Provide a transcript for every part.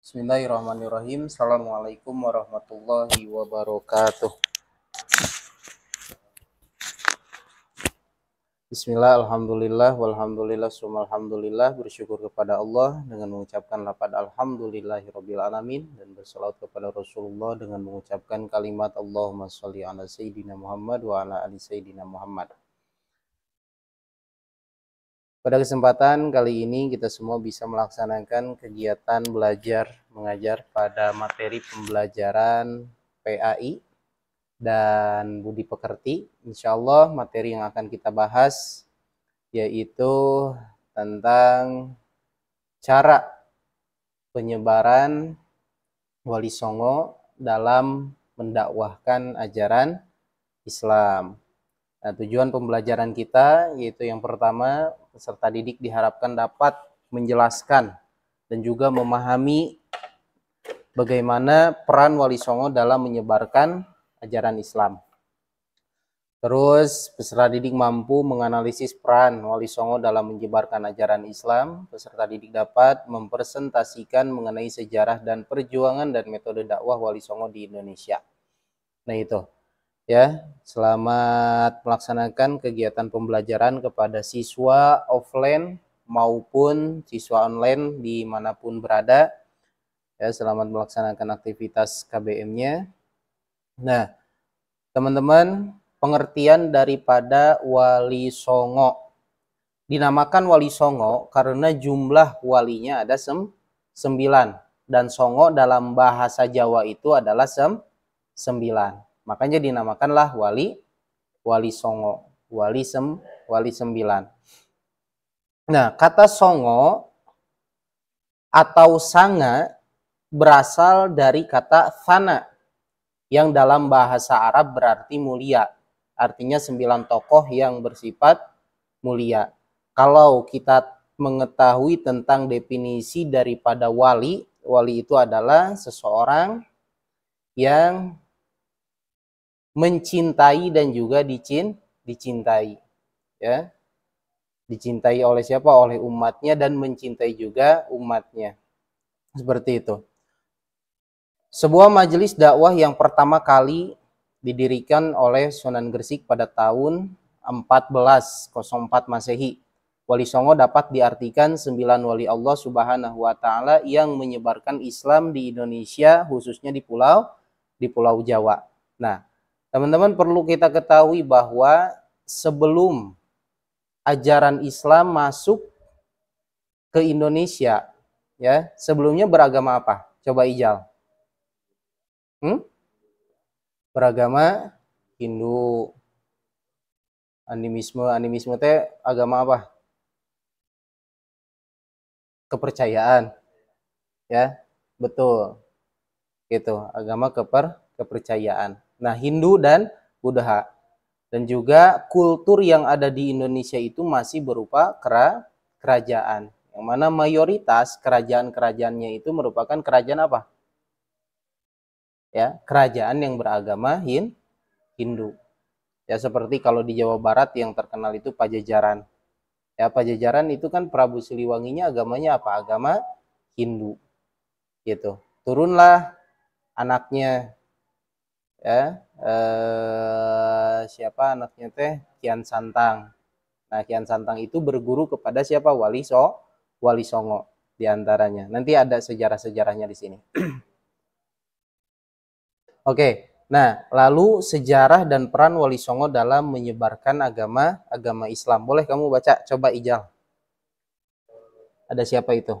Bismillahirrahmanirrahim. Assalamualaikum warahmatullahi wabarakatuh. Bismillah, Alhamdulillah, walhamdulillah, sumalhamdulillah, bersyukur kepada Allah dengan mengucapkan rabbil alamin dan bersalawat kepada Rasulullah dengan mengucapkan kalimat Allahumma sholli ala Sayyidina Muhammad wa ala ali Sayyidina Muhammad. Pada kesempatan kali ini kita semua bisa melaksanakan kegiatan belajar mengajar pada materi pembelajaran PAI dan budi pekerti. Insya Allah materi yang akan kita bahas yaitu tentang cara penyebaran wali songo dalam mendakwahkan ajaran Islam. Nah, tujuan pembelajaran kita yaitu yang pertama peserta didik diharapkan dapat menjelaskan dan juga memahami bagaimana peran Wali Songo dalam menyebarkan ajaran Islam. Terus peserta didik mampu menganalisis peran Wali Songo dalam menyebarkan ajaran Islam. Peserta didik dapat mempresentasikan mengenai sejarah dan perjuangan dan metode dakwah Wali Songo di Indonesia. Nah itu ya. Selamat melaksanakan kegiatan pembelajaran kepada siswa offline maupun siswa online dimanapun berada. Ya, selamat melaksanakan aktivitas KBM-nya. Nah, teman-teman, pengertian daripada wali songo. Dinamakan wali songo karena jumlah walinya ada sem sembilan. Dan songo dalam bahasa Jawa itu adalah sem sembilan. Makanya dinamakanlah wali wali songo, wali sem, wali sembilan. Nah, kata songo atau sanga berasal dari kata sana yang dalam bahasa Arab berarti mulia. Artinya sembilan tokoh yang bersifat mulia. Kalau kita mengetahui tentang definisi daripada wali, wali itu adalah seseorang yang mencintai dan juga dicin dicintai ya dicintai oleh siapa oleh umatnya dan mencintai juga umatnya seperti itu sebuah majelis dakwah yang pertama kali didirikan oleh Sunan Gresik pada tahun 1404 Masehi Wali Songo dapat diartikan sembilan wali Allah Subhanahu wa taala yang menyebarkan Islam di Indonesia khususnya di pulau di pulau Jawa. Nah, Teman-teman perlu kita ketahui bahwa sebelum ajaran Islam masuk ke Indonesia, ya sebelumnya beragama apa? Coba Ijal. Hmm? Beragama Hindu. Animisme, animisme teh agama apa? Kepercayaan. Ya, betul. Gitu, agama keper kepercayaan. Nah, Hindu dan Buddha. Dan juga kultur yang ada di Indonesia itu masih berupa kera, kerajaan. Yang mana mayoritas kerajaan-kerajaannya itu merupakan kerajaan apa? Ya, kerajaan yang beragama Hin, Hindu. Ya, seperti kalau di Jawa Barat yang terkenal itu Pajajaran. Ya, Pajajaran itu kan Prabu Siliwanginya agamanya apa? Agama Hindu. Gitu. Turunlah anaknya ya eh, siapa anaknya teh Kian Santang. Nah Kian Santang itu berguru kepada siapa Wali So Wali Songo diantaranya. Nanti ada sejarah-sejarahnya di sini. Oke, nah lalu sejarah dan peran Wali Songo dalam menyebarkan agama agama Islam. Boleh kamu baca? Coba Ijal. Ada siapa itu?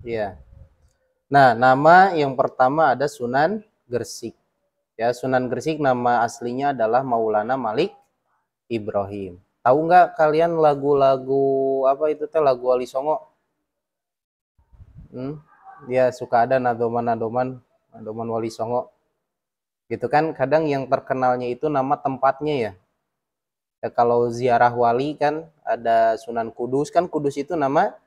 Ya, Nah, nama yang pertama ada Sunan Gersik. Ya, Sunan Gersik nama aslinya adalah Maulana Malik Ibrahim. Tahu nggak kalian lagu-lagu apa itu teh lagu Ali Songo? Hmm? Ya suka ada nadoman-nadoman, nadoman Wali Songo gitu kan kadang yang terkenalnya itu nama tempatnya ya ya kalau ziarah wali kan ada Sunan Kudus kan Kudus itu nama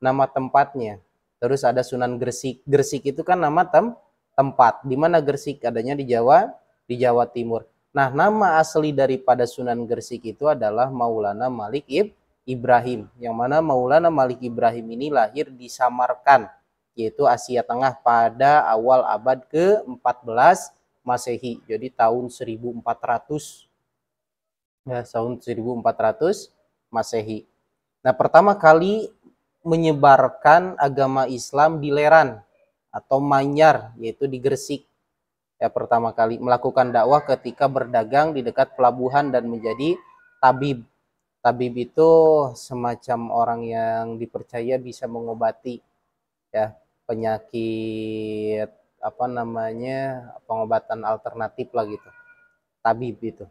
nama tempatnya terus ada Sunan Gresik Gresik itu kan nama tem tempat di mana Gresik adanya di Jawa di Jawa Timur nah nama asli daripada Sunan Gresik itu adalah Maulana Malik Ib Ibrahim yang mana Maulana Malik Ibrahim ini lahir di Samarkan yaitu Asia Tengah pada awal abad ke-14 Masehi. Jadi tahun 1400 ya, tahun 1400 Masehi. Nah, pertama kali menyebarkan agama Islam di Leran atau Manyar yaitu di Gresik. Ya, pertama kali melakukan dakwah ketika berdagang di dekat pelabuhan dan menjadi tabib. Tabib itu semacam orang yang dipercaya bisa mengobati ya penyakit apa namanya pengobatan alternatif lah gitu tabib itu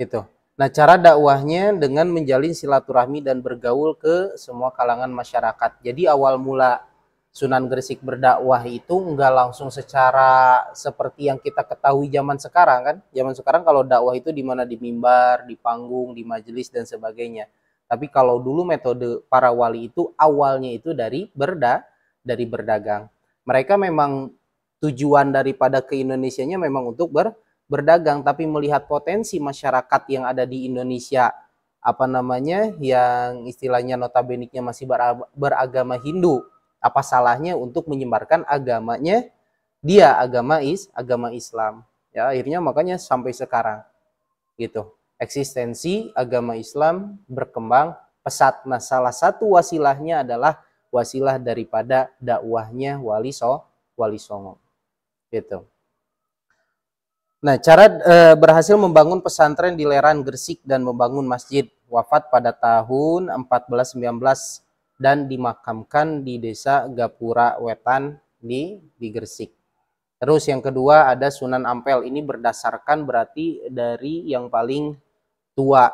gitu nah cara dakwahnya dengan menjalin silaturahmi dan bergaul ke semua kalangan masyarakat jadi awal mula Sunan Gresik berdakwah itu enggak langsung secara seperti yang kita ketahui zaman sekarang kan. Zaman sekarang kalau dakwah itu di mana di mimbar, di panggung, di majelis dan sebagainya. Tapi kalau dulu metode para wali itu awalnya itu dari berda dari berdagang mereka memang tujuan daripada ke Indonesia-nya memang untuk ber, berdagang tapi melihat potensi masyarakat yang ada di Indonesia apa namanya yang istilahnya notabene-nya masih beragama Hindu apa salahnya untuk menyebarkan agamanya dia agama is agama Islam ya akhirnya makanya sampai sekarang gitu eksistensi agama Islam berkembang pesat nah salah satu wasilahnya adalah wasilah daripada dakwahnya wali so wali songo gitu nah cara e, berhasil membangun pesantren di Leran Gresik dan membangun masjid wafat pada tahun 1419 dan dimakamkan di desa Gapura Wetan di di Gresik Terus yang kedua ada Sunan Ampel. Ini berdasarkan berarti dari yang paling tua.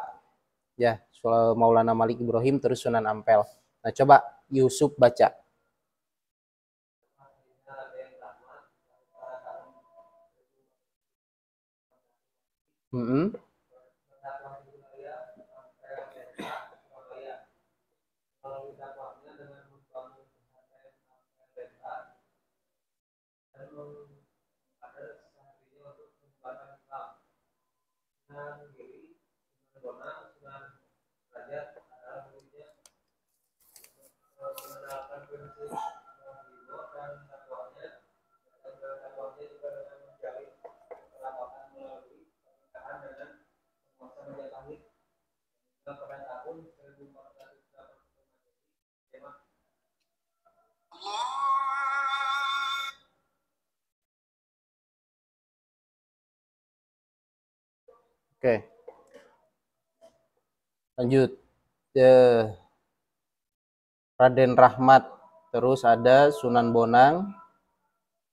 Ya, Maulana Malik Ibrahim terus Sunan Ampel. Nah, coba Yusuf baca. Mm -hmm. Oke. Lanjut. Eh, Raden Rahmat, terus ada Sunan Bonang.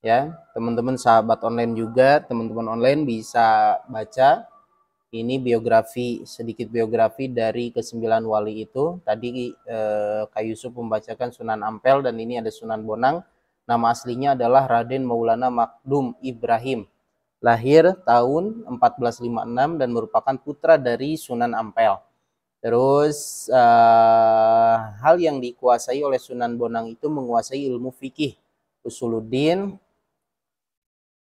Ya, teman-teman sahabat online juga, teman-teman online bisa baca ini biografi sedikit biografi dari kesembilan wali itu. Tadi eh, Kak Yusuf membacakan Sunan Ampel dan ini ada Sunan Bonang. Nama aslinya adalah Raden Maulana Makdum Ibrahim lahir tahun 1456 dan merupakan putra dari Sunan Ampel. Terus uh, hal yang dikuasai oleh Sunan Bonang itu menguasai ilmu fikih. Usuluddin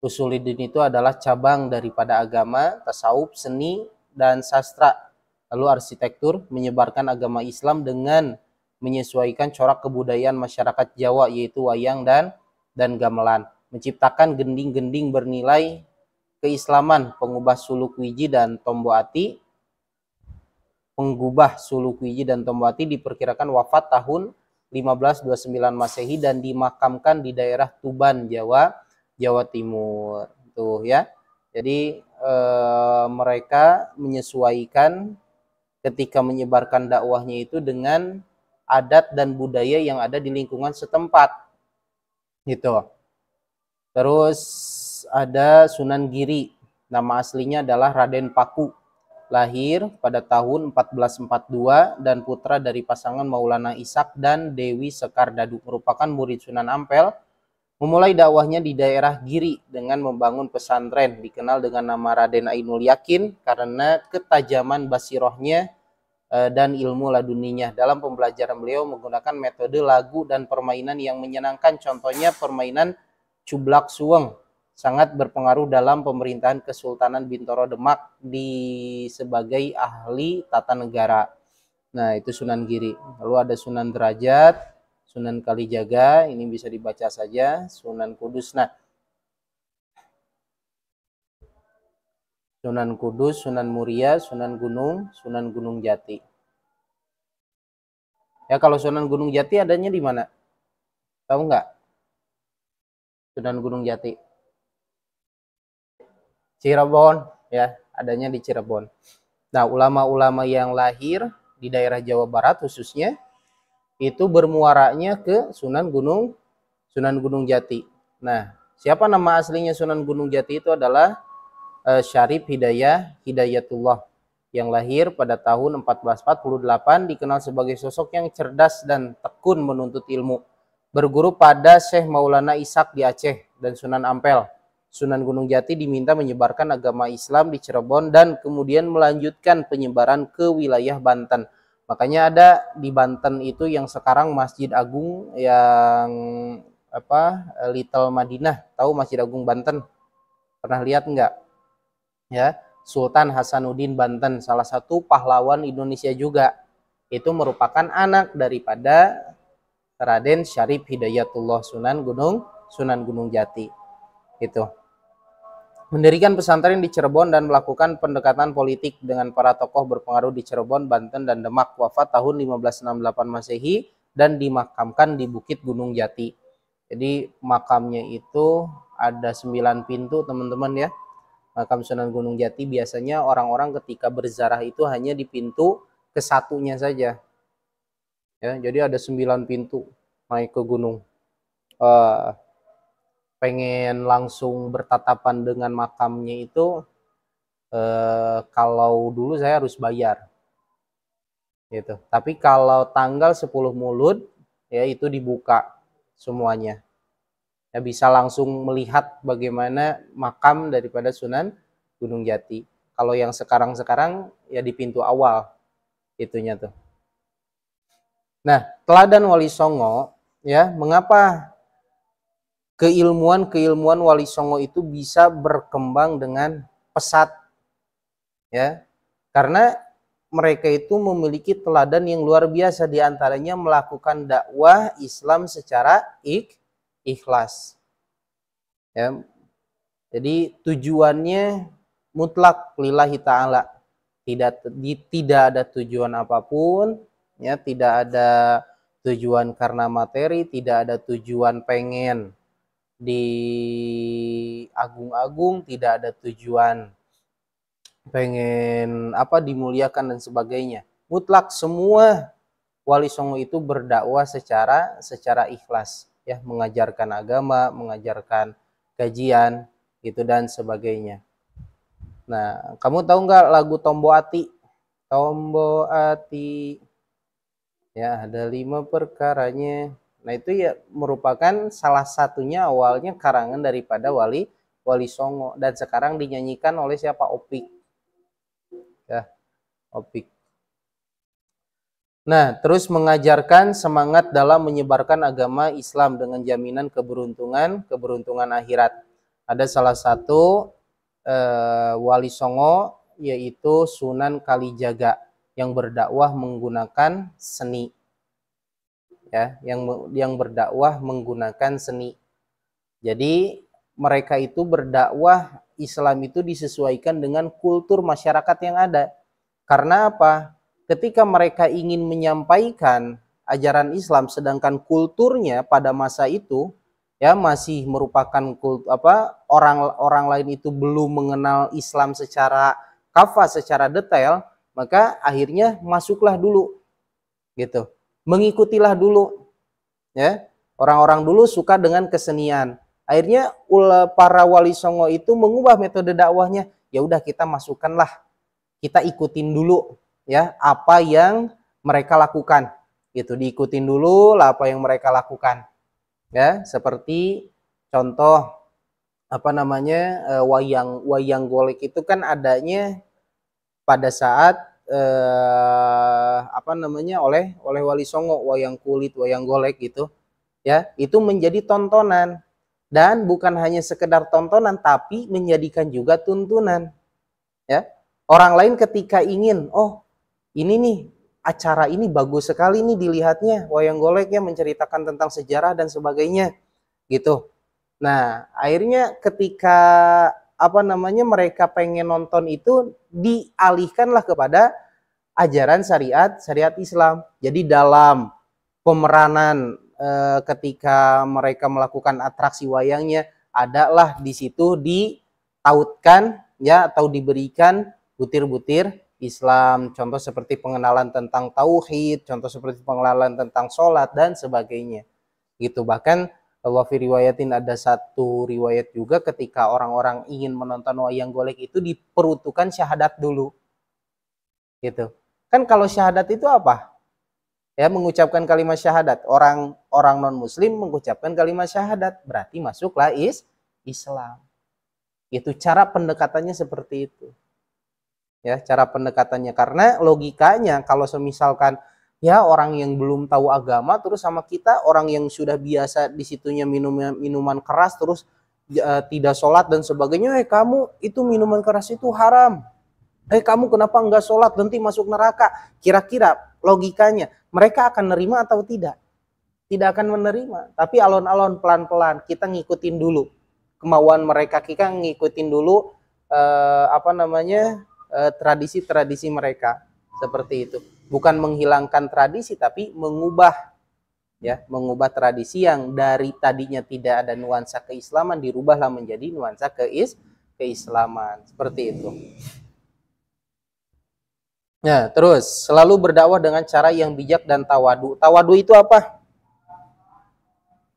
Usuluddin itu adalah cabang daripada agama, tasawuf, seni dan sastra. Lalu arsitektur menyebarkan agama Islam dengan menyesuaikan corak kebudayaan masyarakat Jawa yaitu wayang dan dan gamelan, menciptakan gending-gending bernilai keislaman, pengubah suluk wiji dan tombo ati, penggubah suluk wiji dan tombo ati diperkirakan wafat tahun 1529 Masehi dan dimakamkan di daerah Tuban, Jawa, Jawa Timur. Tuh ya. Jadi e, mereka menyesuaikan ketika menyebarkan dakwahnya itu dengan adat dan budaya yang ada di lingkungan setempat. Gitu. Terus ada Sunan Giri, nama aslinya adalah Raden Paku, lahir pada tahun 1442 dan putra dari pasangan Maulana Ishak dan Dewi Sekar Dadu, merupakan murid Sunan Ampel, memulai dakwahnya di daerah Giri dengan membangun pesantren dikenal dengan nama Raden Ainul Yakin karena ketajaman basirohnya eh, dan ilmu laduninya. Dalam pembelajaran beliau menggunakan metode lagu dan permainan yang menyenangkan contohnya permainan cublak suweng sangat berpengaruh dalam pemerintahan Kesultanan Bintoro Demak di sebagai ahli tata negara. Nah, itu Sunan Giri. Lalu ada Sunan Derajat, Sunan Kalijaga, ini bisa dibaca saja, Sunan Kudus. Nah, Sunan Kudus, Sunan Muria, Sunan Gunung, Sunan Gunung Jati. Ya, kalau Sunan Gunung Jati adanya di mana? Tahu nggak? Sunan Gunung Jati. Cirebon ya, adanya di Cirebon. Nah, ulama-ulama yang lahir di daerah Jawa Barat khususnya itu bermuaranya ke Sunan Gunung Sunan Gunung Jati. Nah, siapa nama aslinya Sunan Gunung Jati itu adalah uh, Syarif Hidayah Hidayatullah yang lahir pada tahun 1448 dikenal sebagai sosok yang cerdas dan tekun menuntut ilmu. Berguru pada Syekh Maulana Ishak di Aceh dan Sunan Ampel Sunan Gunung Jati diminta menyebarkan agama Islam di Cirebon dan kemudian melanjutkan penyebaran ke wilayah Banten. Makanya ada di Banten itu yang sekarang Masjid Agung yang apa Little Madinah, tahu Masjid Agung Banten? Pernah lihat nggak? Ya, Sultan Hasanuddin Banten salah satu pahlawan Indonesia juga. Itu merupakan anak daripada Raden Syarif Hidayatullah Sunan Gunung Sunan Gunung Jati. Gitu mendirikan pesantren di Cirebon dan melakukan pendekatan politik dengan para tokoh berpengaruh di Cirebon, Banten, dan Demak wafat tahun 1568 Masehi dan dimakamkan di Bukit Gunung Jati. Jadi makamnya itu ada sembilan pintu teman-teman ya. Makam Sunan Gunung Jati biasanya orang-orang ketika berziarah itu hanya di pintu kesatunya saja. Ya, jadi ada sembilan pintu naik ke gunung. Uh, pengen langsung bertatapan dengan makamnya itu eh, kalau dulu saya harus bayar gitu tapi kalau tanggal 10 mulut ya itu dibuka semuanya ya bisa langsung melihat bagaimana makam daripada Sunan Gunung Jati kalau yang sekarang-sekarang ya di pintu awal itunya tuh Nah, teladan Wali Songo, ya, mengapa keilmuan-keilmuan Wali Songo itu bisa berkembang dengan pesat ya karena mereka itu memiliki teladan yang luar biasa diantaranya melakukan dakwah Islam secara ik, ikhlas ya jadi tujuannya mutlak lillahi taala tidak di, tidak ada tujuan apapun ya tidak ada tujuan karena materi tidak ada tujuan pengen di agung agung tidak ada tujuan pengen apa dimuliakan dan sebagainya. Mutlak semua wali songo itu berdakwah secara secara ikhlas ya, mengajarkan agama, mengajarkan kajian gitu dan sebagainya. Nah, kamu tahu nggak lagu Tombo Ati? Tombo Ati. Ya, ada lima perkaranya. Nah itu ya merupakan salah satunya awalnya karangan daripada Wali Wali Songo dan sekarang dinyanyikan oleh siapa Opik. Ya, Opik. Nah, terus mengajarkan semangat dalam menyebarkan agama Islam dengan jaminan keberuntungan, keberuntungan akhirat. Ada salah satu eh, wali Songo yaitu Sunan Kalijaga yang berdakwah menggunakan seni ya yang yang berdakwah menggunakan seni. Jadi mereka itu berdakwah Islam itu disesuaikan dengan kultur masyarakat yang ada. Karena apa? Ketika mereka ingin menyampaikan ajaran Islam sedangkan kulturnya pada masa itu ya masih merupakan kult apa orang orang lain itu belum mengenal Islam secara kafa secara detail maka akhirnya masuklah dulu gitu mengikutilah dulu. Ya, orang-orang dulu suka dengan kesenian. Akhirnya para wali songo itu mengubah metode dakwahnya. Ya udah kita masukkanlah, kita ikutin dulu ya apa yang mereka lakukan. Itu diikutin dulu lah apa yang mereka lakukan. Ya, seperti contoh apa namanya eh, wayang wayang golek itu kan adanya pada saat eh, apa namanya oleh oleh Wali Songo wayang kulit wayang golek gitu ya itu menjadi tontonan dan bukan hanya sekedar tontonan tapi menjadikan juga tuntunan ya orang lain ketika ingin oh ini nih acara ini bagus sekali nih dilihatnya wayang golek ya menceritakan tentang sejarah dan sebagainya gitu nah akhirnya ketika apa namanya mereka pengen nonton itu dialihkanlah kepada ajaran syariat syariat Islam. Jadi dalam pemeranan e, ketika mereka melakukan atraksi wayangnya adalah di situ ditautkan ya atau diberikan butir-butir Islam, contoh seperti pengenalan tentang tauhid, contoh seperti pengenalan tentang sholat dan sebagainya. Gitu bahkan Wafi riwayatin ada satu riwayat juga ketika orang-orang ingin menonton wayang golek itu diperuntukkan syahadat dulu. Gitu. Kan kalau syahadat itu apa? Ya, mengucapkan kalimat syahadat. Orang orang non muslim mengucapkan kalimat syahadat, berarti masuklah is Islam. Itu cara pendekatannya seperti itu. Ya, cara pendekatannya karena logikanya kalau misalkan ya orang yang belum tahu agama terus sama kita orang yang sudah biasa di situnya minum minuman keras terus uh, tidak sholat dan sebagainya eh kamu itu minuman keras itu haram eh kamu kenapa enggak sholat nanti masuk neraka kira-kira logikanya mereka akan nerima atau tidak tidak akan menerima tapi alon-alon pelan-pelan kita ngikutin dulu kemauan mereka kita ngikutin dulu eh, apa namanya eh, tradisi-tradisi uh, mereka seperti itu bukan menghilangkan tradisi tapi mengubah ya mengubah tradisi yang dari tadinya tidak ada nuansa keislaman dirubahlah menjadi nuansa keis keislaman seperti itu Nah, terus selalu berdakwah dengan cara yang bijak dan tawadu. Tawadu itu apa?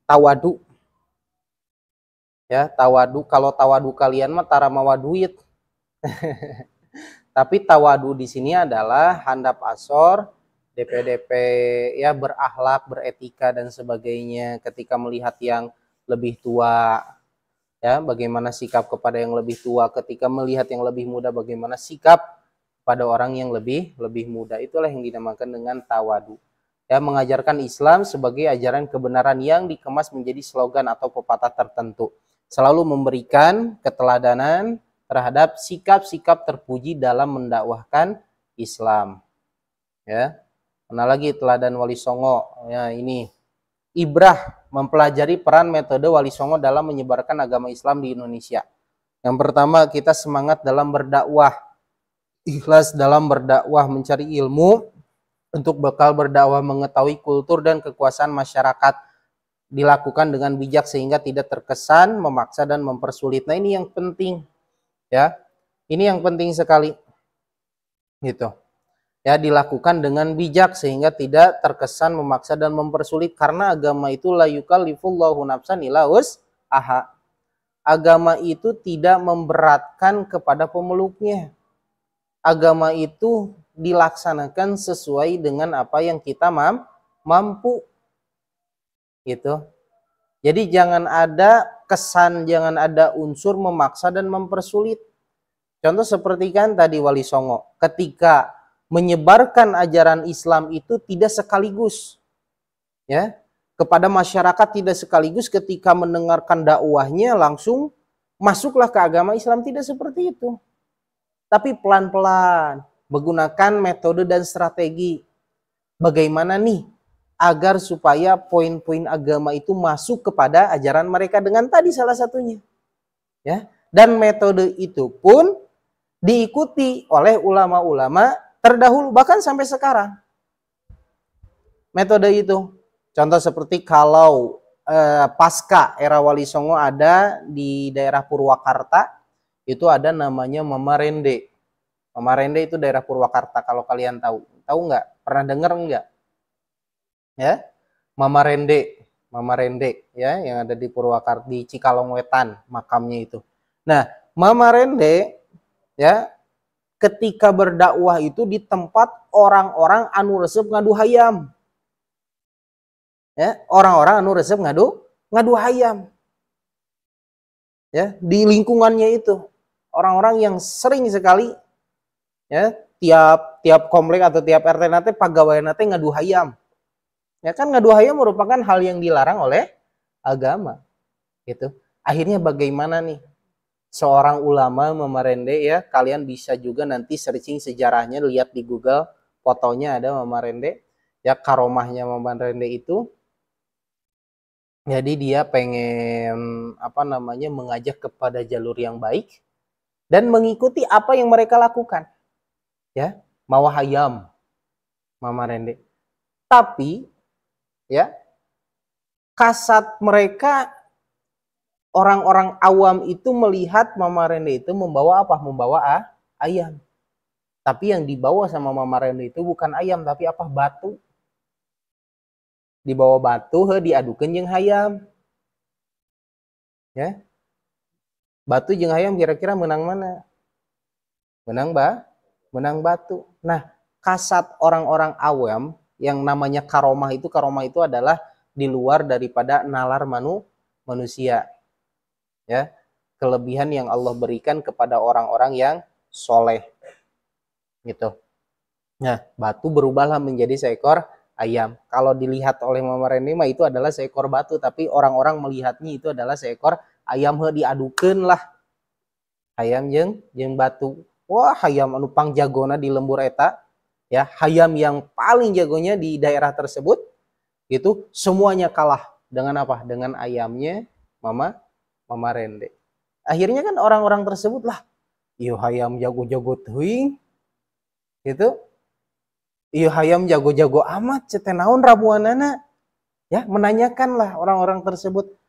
Tawadu. Ya, tawadu. Kalau tawadu kalian mah tara mawaduit. Tapi tawadu di sini adalah handap asor, DPDP ya berakhlak, beretika dan sebagainya ketika melihat yang lebih tua. Ya, bagaimana sikap kepada yang lebih tua ketika melihat yang lebih muda bagaimana sikap pada orang yang lebih lebih muda. Itulah yang dinamakan dengan tawadu. Ya, mengajarkan Islam sebagai ajaran kebenaran yang dikemas menjadi slogan atau pepatah tertentu. Selalu memberikan keteladanan, terhadap sikap-sikap terpuji dalam mendakwahkan Islam. Ya. Mana lagi teladan Wali Songo? Ya, ini Ibrah mempelajari peran metode Wali Songo dalam menyebarkan agama Islam di Indonesia. Yang pertama, kita semangat dalam berdakwah. Ikhlas dalam berdakwah mencari ilmu untuk bekal berdakwah mengetahui kultur dan kekuasaan masyarakat dilakukan dengan bijak sehingga tidak terkesan memaksa dan mempersulit. Nah, ini yang penting ya. Ini yang penting sekali. Gitu. Ya, dilakukan dengan bijak sehingga tidak terkesan memaksa dan mempersulit karena agama itu la yukallifullahu nafsan illa aha. Agama itu tidak memberatkan kepada pemeluknya. Agama itu dilaksanakan sesuai dengan apa yang kita mampu. Gitu. Jadi jangan ada kesan jangan ada unsur memaksa dan mempersulit. Contoh seperti kan tadi Wali Songo, ketika menyebarkan ajaran Islam itu tidak sekaligus ya kepada masyarakat tidak sekaligus ketika mendengarkan dakwahnya langsung masuklah ke agama Islam tidak seperti itu. Tapi pelan-pelan menggunakan metode dan strategi. Bagaimana nih agar supaya poin-poin agama itu masuk kepada ajaran mereka dengan tadi salah satunya. Ya. Dan metode itu pun diikuti oleh ulama-ulama terdahulu bahkan sampai sekarang. Metode itu contoh seperti kalau eh, pasca era Wali Songo ada di daerah Purwakarta itu ada namanya Mama Rende. itu daerah Purwakarta kalau kalian tahu. Tahu nggak? Pernah dengar nggak? ya Mama Rende Mama Rende ya yang ada di Purwakarta di Cikalong Wetan makamnya itu nah Mama Rende ya ketika berdakwah itu di tempat orang-orang anu resep ngadu hayam ya orang-orang anu resep ngadu ngadu hayam ya di lingkungannya itu orang-orang yang sering sekali ya tiap tiap komplek atau tiap RT nanti pegawai nanti ngadu hayam Ya kan hayam merupakan hal yang dilarang oleh agama. Gitu. Akhirnya bagaimana nih seorang ulama memarende ya kalian bisa juga nanti searching sejarahnya lihat di Google fotonya ada Mama ya karomahnya Mama itu jadi dia pengen apa namanya mengajak kepada jalur yang baik dan mengikuti apa yang mereka lakukan ya mawahayam Mama Rende tapi ya kasat mereka orang-orang awam itu melihat Mama Rene itu membawa apa? Membawa ah, ayam. Tapi yang dibawa sama Mama Rene itu bukan ayam tapi apa? Batu. Dibawa batu he diadukeun yang ayam. Ya. Batu jeng ayam. kira-kira menang mana? Menang ba? Menang batu. Nah, kasat orang-orang awam yang namanya karomah itu karomah itu adalah di luar daripada nalar manu, manusia. Ya, kelebihan yang Allah berikan kepada orang-orang yang soleh. Gitu. Nah, batu berubahlah menjadi seekor ayam. Kalau dilihat oleh Mama Renima itu adalah seekor batu, tapi orang-orang melihatnya itu adalah seekor ayam he diadukan lah. Ayam jeng jeng batu. Wah, ayam anu jagona di lembur eta ya Hayam yang paling jagonya di daerah tersebut itu semuanya kalah dengan apa? Dengan ayamnya Mama Mama Rende. Akhirnya kan orang-orang tersebut lah, iyo Hayam jago-jago tuing Gitu. Iyo Hayam jago-jago amat cetenaun rabuanana. Ya, menanyakanlah orang-orang tersebut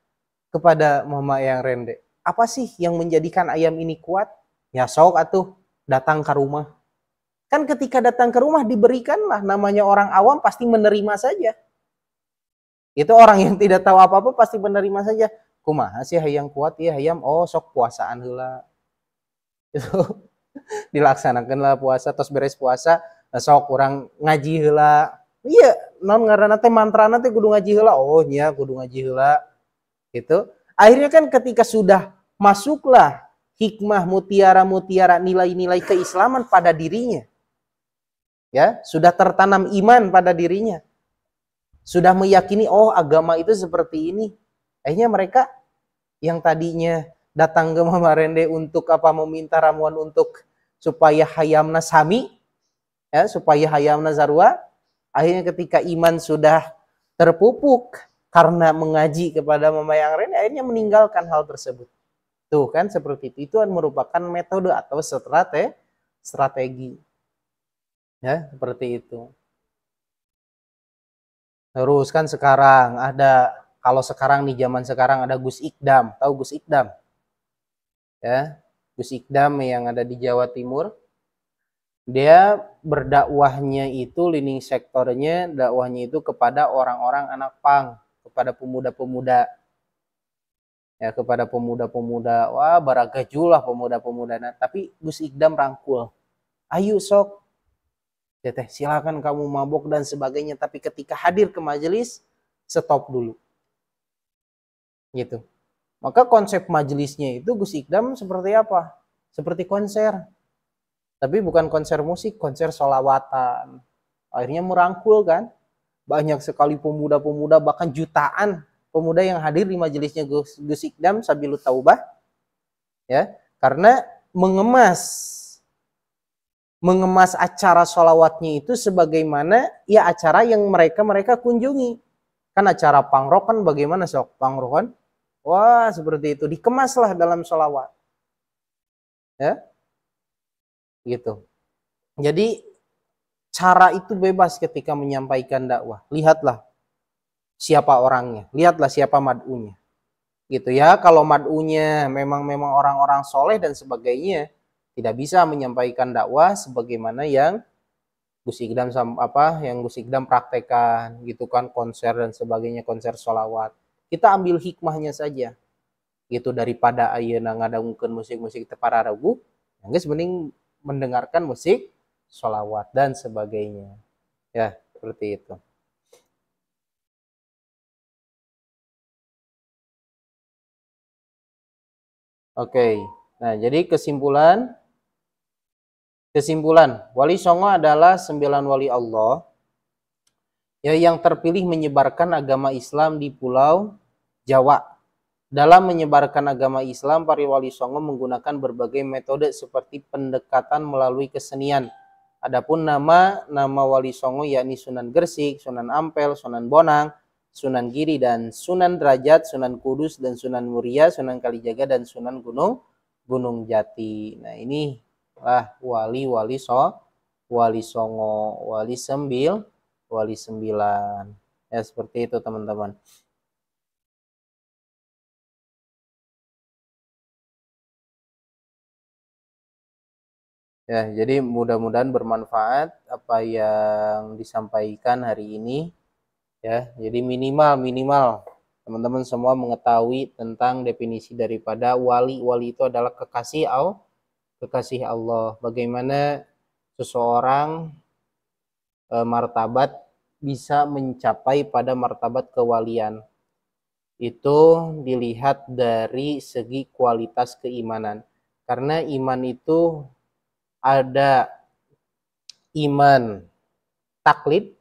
kepada Mama yang Rende. Apa sih yang menjadikan ayam ini kuat? Ya sok atuh datang ke rumah Kan ketika datang ke rumah diberikanlah namanya orang awam pasti menerima saja. Itu orang yang tidak tahu apa-apa pasti menerima saja. Kumaha sih hayang kuat ya hayam oh sok puasaan heula. Itu dilaksanakanlah puasa terus beres puasa sok kurang ngaji heula. Iya, non ngaranna teh mantra nanti kudu ngaji heula. Oh iya kudu ngaji heula. Gitu. Akhirnya kan ketika sudah masuklah hikmah mutiara-mutiara nilai-nilai keislaman pada dirinya ya sudah tertanam iman pada dirinya sudah meyakini oh agama itu seperti ini akhirnya mereka yang tadinya datang ke Mama Rende untuk apa meminta ramuan untuk supaya hayamna sami ya supaya hayamna zarwa akhirnya ketika iman sudah terpupuk karena mengaji kepada Mama yang Rende akhirnya meninggalkan hal tersebut tuh kan seperti itu itu kan merupakan metode atau strate, strategi Ya, seperti itu. Terus kan sekarang ada kalau sekarang nih zaman sekarang ada Gus Ikdam, tahu Gus Ikdam? Ya, Gus Ikdam yang ada di Jawa Timur. Dia berdakwahnya itu lining sektornya dakwahnya itu kepada orang-orang anak pang, kepada pemuda-pemuda ya kepada pemuda-pemuda wah baragajulah pemuda-pemuda nah tapi Gus Ikdam rangkul ayo sok teteh ya silakan kamu mabok dan sebagainya tapi ketika hadir ke majelis stop dulu gitu maka konsep majelisnya itu Gus Iqdam seperti apa seperti konser tapi bukan konser musik konser solawatan akhirnya merangkul kan banyak sekali pemuda-pemuda bahkan jutaan pemuda yang hadir di majelisnya Gus, Gus Iqdam Sabilu Taubah ya karena mengemas mengemas acara sholawatnya itu sebagaimana ya acara yang mereka mereka kunjungi kan acara pangrok kan bagaimana sok pangrok kan wah seperti itu dikemaslah dalam sholawat ya gitu jadi cara itu bebas ketika menyampaikan dakwah lihatlah siapa orangnya lihatlah siapa madunya gitu ya kalau madunya memang memang orang-orang soleh dan sebagainya tidak bisa menyampaikan dakwah sebagaimana yang Gus Iqdam apa yang Gus Iqdam praktekkan gitu kan konser dan sebagainya konser sholawat kita ambil hikmahnya saja gitu daripada ada ngadangkan musik-musik tepara ragu yang mending mendengarkan musik sholawat dan sebagainya ya seperti itu Oke, nah jadi kesimpulan Kesimpulan, wali songo adalah sembilan wali Allah ya, yang terpilih menyebarkan agama Islam di Pulau Jawa. Dalam menyebarkan agama Islam, para wali songo menggunakan berbagai metode seperti pendekatan melalui kesenian. Adapun nama nama wali songo yakni Sunan Gersik, Sunan Ampel, Sunan Bonang, Sunan Giri dan Sunan Derajat, Sunan Kudus dan Sunan Muria, Sunan Kalijaga dan Sunan Gunung Gunung Jati. Nah, ini lah wali wali so wali songo wali sembil wali sembilan ya seperti itu teman-teman Ya, jadi mudah-mudahan bermanfaat apa yang disampaikan hari ini. Ya, jadi minimal minimal teman-teman semua mengetahui tentang definisi daripada wali. Wali itu adalah kekasih Allah kekasih Allah, bagaimana seseorang e, martabat bisa mencapai pada martabat kewalian. Itu dilihat dari segi kualitas keimanan. Karena iman itu ada iman taklid,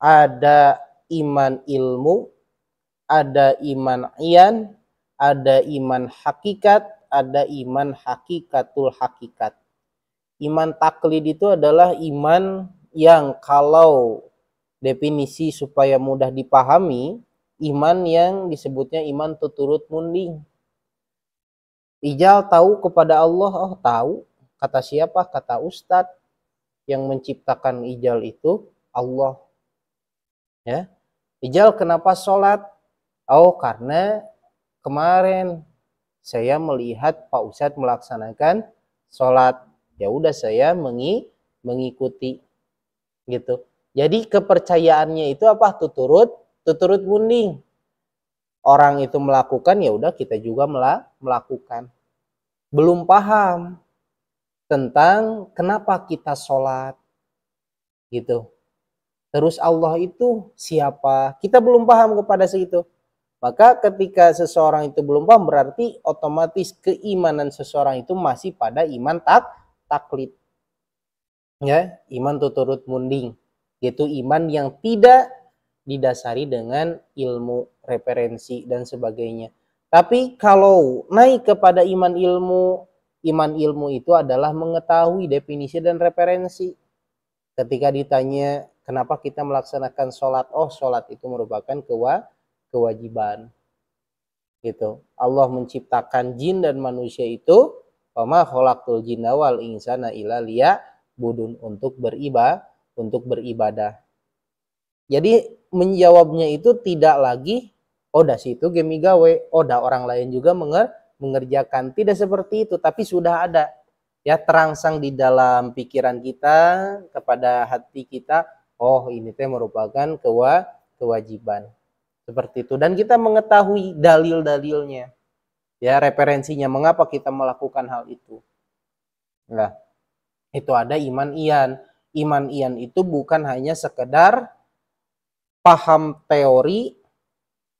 ada iman ilmu, ada iman ian, ada iman hakikat, ada iman hakikatul hakikat. Iman taklid itu adalah iman yang kalau definisi supaya mudah dipahami, iman yang disebutnya iman tuturut munding. Ijal tahu kepada Allah, oh tahu. Kata siapa? Kata Ustadz yang menciptakan Ijal itu Allah. Ya, Ijal kenapa sholat? Oh karena kemarin saya melihat Pak Ustadz melaksanakan sholat. Ya udah saya mengi, mengikuti gitu. Jadi kepercayaannya itu apa? Tuturut, tuturut munding. Orang itu melakukan ya udah kita juga melakukan. Belum paham tentang kenapa kita sholat gitu. Terus Allah itu siapa? Kita belum paham kepada segitu. Maka ketika seseorang itu belum paham berarti otomatis keimanan seseorang itu masih pada iman tak taklid. Ya, iman tuturut munding, yaitu iman yang tidak didasari dengan ilmu, referensi dan sebagainya. Tapi kalau naik kepada iman ilmu, iman ilmu itu adalah mengetahui definisi dan referensi. Ketika ditanya kenapa kita melaksanakan sholat, oh sholat itu merupakan kewajiban kewajiban. Gitu. Allah menciptakan jin dan manusia itu Wama kholakul jinna insana ila liya budun untuk beribadah, untuk beribadah. Jadi menjawabnya itu tidak lagi oh dah situ gemi gawe, oh dah orang lain juga menger mengerjakan. Tidak seperti itu, tapi sudah ada ya terangsang di dalam pikiran kita kepada hati kita, oh ini teh merupakan kewa kewajiban. Seperti itu. Dan kita mengetahui dalil-dalilnya. Ya, referensinya mengapa kita melakukan hal itu. Nah, itu ada iman ian. Iman ian itu bukan hanya sekedar paham teori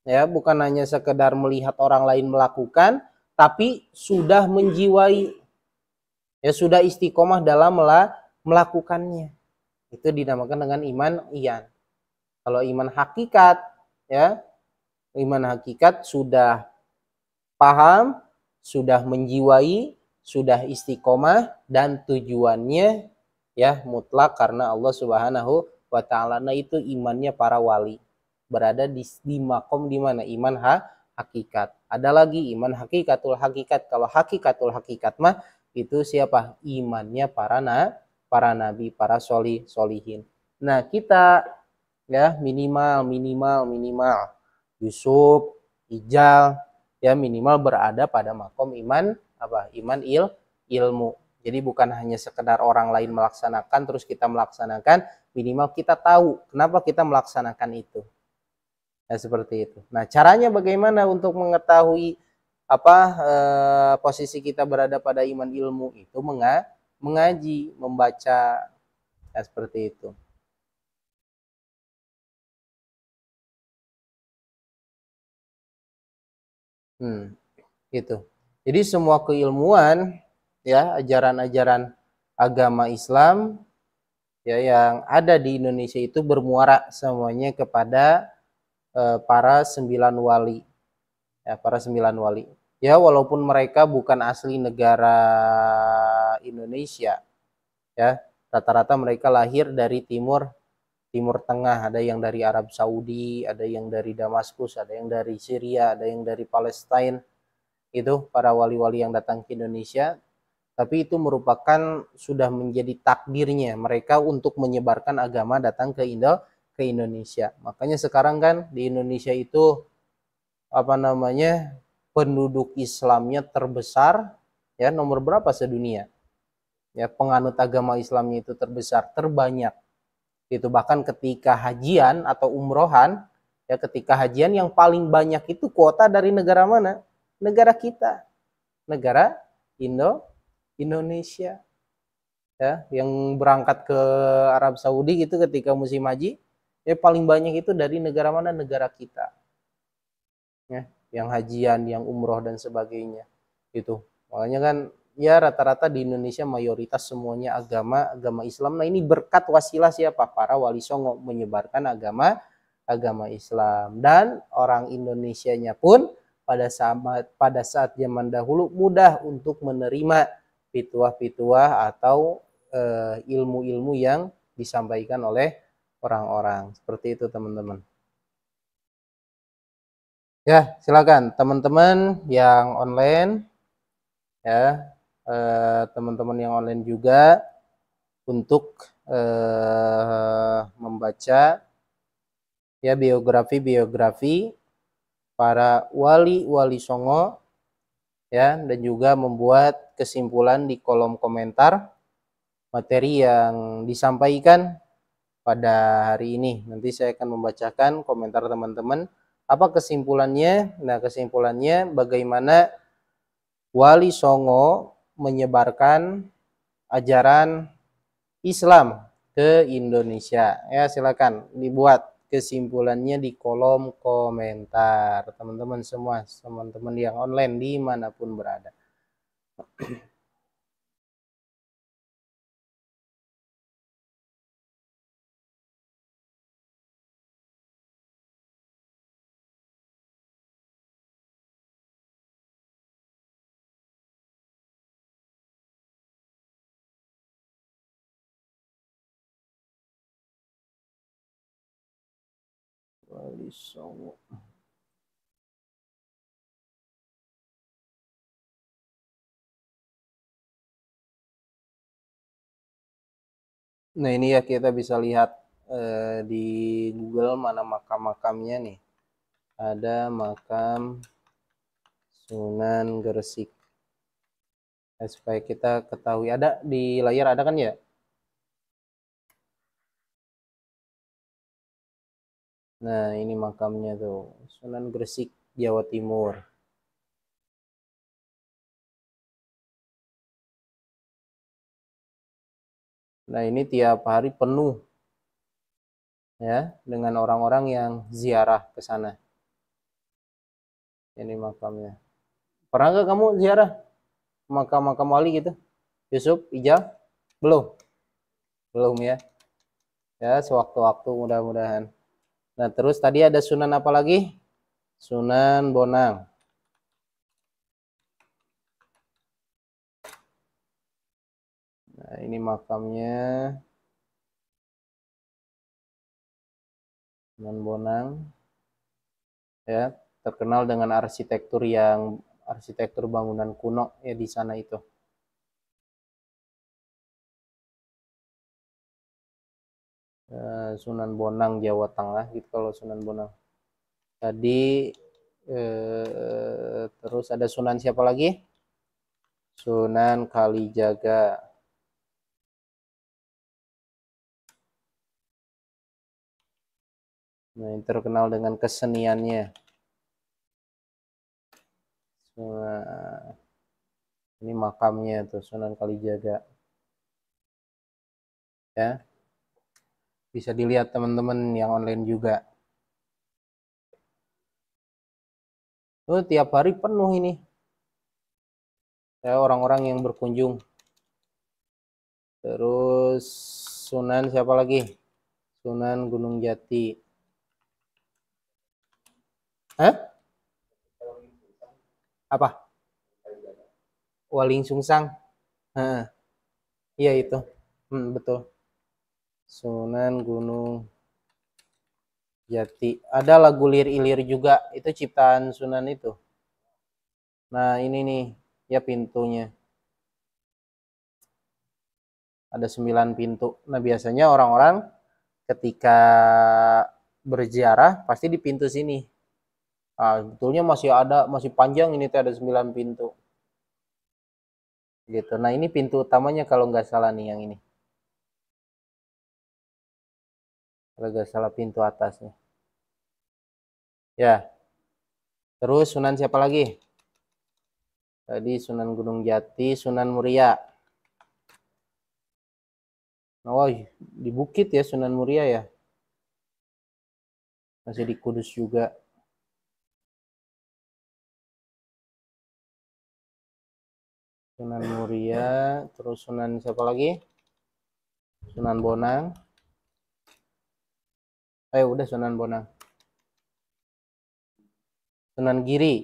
ya, bukan hanya sekedar melihat orang lain melakukan, tapi sudah menjiwai ya sudah istiqomah dalam melakukannya. Itu dinamakan dengan iman ian. Kalau iman hakikat ya iman hakikat sudah paham sudah menjiwai sudah istiqomah dan tujuannya ya mutlak karena Allah Subhanahu wa taala nah itu imannya para wali berada di di makom di mana iman ha hakikat ada lagi iman hakikatul hakikat kalau hakikatul hakikat mah itu siapa imannya para na para nabi para soli solihin nah kita ya minimal minimal minimal Yusuf Ijal ya minimal berada pada makom iman apa iman il ilmu jadi bukan hanya sekedar orang lain melaksanakan terus kita melaksanakan minimal kita tahu kenapa kita melaksanakan itu ya seperti itu nah caranya bagaimana untuk mengetahui apa eh, posisi kita berada pada iman ilmu itu menga mengaji membaca ya seperti itu Hmm, gitu. Jadi semua keilmuan ya ajaran-ajaran agama Islam ya yang ada di Indonesia itu bermuara semuanya kepada eh, para sembilan wali ya para sembilan wali ya walaupun mereka bukan asli negara Indonesia ya rata-rata mereka lahir dari timur Timur Tengah, ada yang dari Arab Saudi, ada yang dari Damaskus, ada yang dari Syria, ada yang dari Palestine. Itu para wali-wali yang datang ke Indonesia. Tapi itu merupakan sudah menjadi takdirnya mereka untuk menyebarkan agama datang ke Indo ke Indonesia. Makanya sekarang kan di Indonesia itu apa namanya? penduduk Islamnya terbesar ya nomor berapa sedunia? Ya, penganut agama Islamnya itu terbesar, terbanyak itu bahkan ketika hajian atau umrohan ya ketika hajian yang paling banyak itu kuota dari negara mana negara kita negara Indo Indonesia ya yang berangkat ke Arab Saudi gitu ketika musim haji ya paling banyak itu dari negara mana negara kita ya yang hajian yang umroh dan sebagainya gitu makanya kan ya rata-rata di Indonesia mayoritas semuanya agama agama Islam. Nah ini berkat wasilah siapa para wali songo menyebarkan agama agama Islam dan orang Indonesianya pun pada saat pada saat zaman dahulu mudah untuk menerima fitwa-fitwa atau eh, ilmu-ilmu e, yang disampaikan oleh orang-orang seperti itu teman-teman. Ya silakan teman-teman yang online ya Eh, teman-teman uh, yang online juga untuk uh, membaca ya biografi-biografi para wali-wali Songo ya dan juga membuat kesimpulan di kolom komentar materi yang disampaikan pada hari ini. Nanti saya akan membacakan komentar teman-teman apa kesimpulannya? Nah, kesimpulannya bagaimana Wali Songo menyebarkan ajaran Islam ke Indonesia. Ya, silakan dibuat kesimpulannya di kolom komentar teman-teman semua, teman-teman yang online dimanapun berada. Songo. Nah ini ya kita bisa lihat eh, di Google mana makam-makamnya nih. Ada makam Sunan Gresik. Nah, supaya kita ketahui ada di layar ada kan ya Nah, ini makamnya tuh. Sunan Gresik, Jawa Timur. Nah, ini tiap hari penuh ya dengan orang-orang yang ziarah ke sana. Ini makamnya. Pernah nggak kamu ziarah makam-makam wali gitu? Yusuf, Ijal? Belum. Belum ya. Ya, sewaktu-waktu mudah-mudahan. Nah, terus tadi ada sunan apa lagi? Sunan Bonang. Nah, ini makamnya. Sunan Bonang. Ya, terkenal dengan arsitektur yang arsitektur bangunan kuno ya di sana itu. Eh, Sunan Bonang Jawa Tengah gitu kalau Sunan Bonang tadi eh, terus ada Sunan siapa lagi Sunan Kalijaga Nah, yang terkenal dengan keseniannya. Nah, ini makamnya tuh Sunan Kalijaga. Ya bisa dilihat teman-teman yang online juga. tuh oh, tiap hari penuh ini. Saya orang-orang yang berkunjung. Terus Sunan siapa lagi? Sunan Gunung Jati. Hah? Apa? Waling Sungsang. Iya itu. Hmm, betul. Sunan Gunung Jati. Ada lagu lir-ilir juga, itu ciptaan Sunan itu. Nah, ini nih, ya pintunya. Ada sembilan pintu. Nah, biasanya orang-orang ketika berziarah pasti di pintu sini. Nah, sebetulnya masih ada, masih panjang ini tuh ada sembilan pintu. Gitu. Nah, ini pintu utamanya kalau nggak salah nih yang ini. kalau salah pintu atasnya ya terus Sunan siapa lagi tadi Sunan Gunung Jati Sunan Muria nah, wow di bukit ya Sunan Muria ya masih di Kudus juga Sunan Muria, terus Sunan siapa lagi? Sunan Bonang eh udah Sunan Bonang Sunan Giri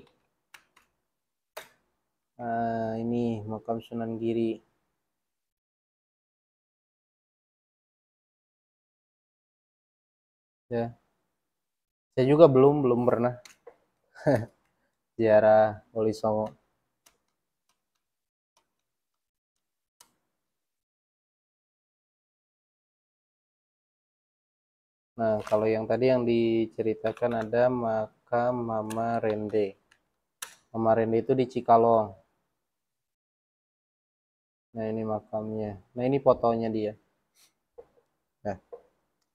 uh, ini makam Sunan Giri ya saya juga belum belum pernah ziarah Wali Songo Nah, kalau yang tadi yang diceritakan ada makam Mama Rende. Mama Rende itu di Cikalong. Nah, ini makamnya. Nah, ini fotonya dia. Nah,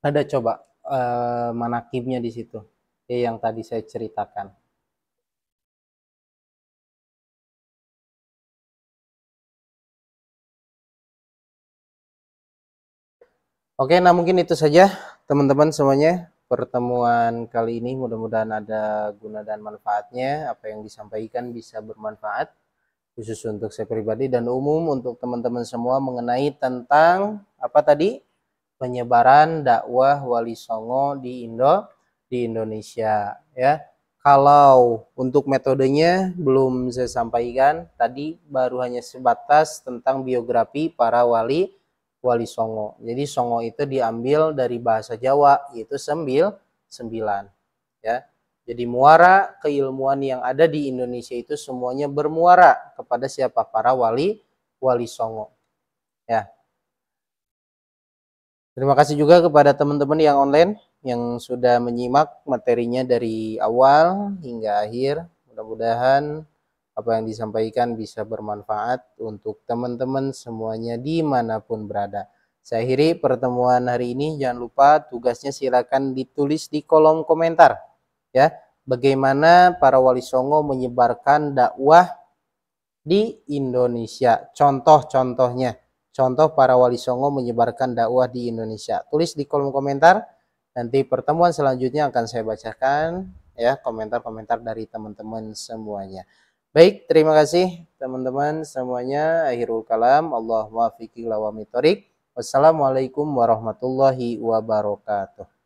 ada coba uh, manakibnya di situ. Eh, yang tadi saya ceritakan. Oke, nah mungkin itu saja teman-teman semuanya pertemuan kali ini. Mudah-mudahan ada guna dan manfaatnya. Apa yang disampaikan bisa bermanfaat khusus untuk saya pribadi dan umum untuk teman-teman semua mengenai tentang apa tadi penyebaran dakwah wali songo di Indo di Indonesia ya. Kalau untuk metodenya belum saya sampaikan, tadi baru hanya sebatas tentang biografi para wali Wali Songo. Jadi Songo itu diambil dari bahasa Jawa yaitu sembil sembilan. Ya. Jadi muara keilmuan yang ada di Indonesia itu semuanya bermuara kepada siapa para wali wali Songo. Ya. Terima kasih juga kepada teman-teman yang online yang sudah menyimak materinya dari awal hingga akhir. Mudah-mudahan apa yang disampaikan bisa bermanfaat untuk teman-teman semuanya dimanapun berada. Saya akhiri pertemuan hari ini. Jangan lupa tugasnya silakan ditulis di kolom komentar. Ya, bagaimana para wali songo menyebarkan dakwah di Indonesia. Contoh-contohnya, contoh para wali songo menyebarkan dakwah di Indonesia. Tulis di kolom komentar. Nanti pertemuan selanjutnya akan saya bacakan ya komentar-komentar dari teman-teman semuanya. Baik, terima kasih teman-teman semuanya. Akhirul kalam, Allah muafiqi lawami Wassalamualaikum warahmatullahi wabarakatuh.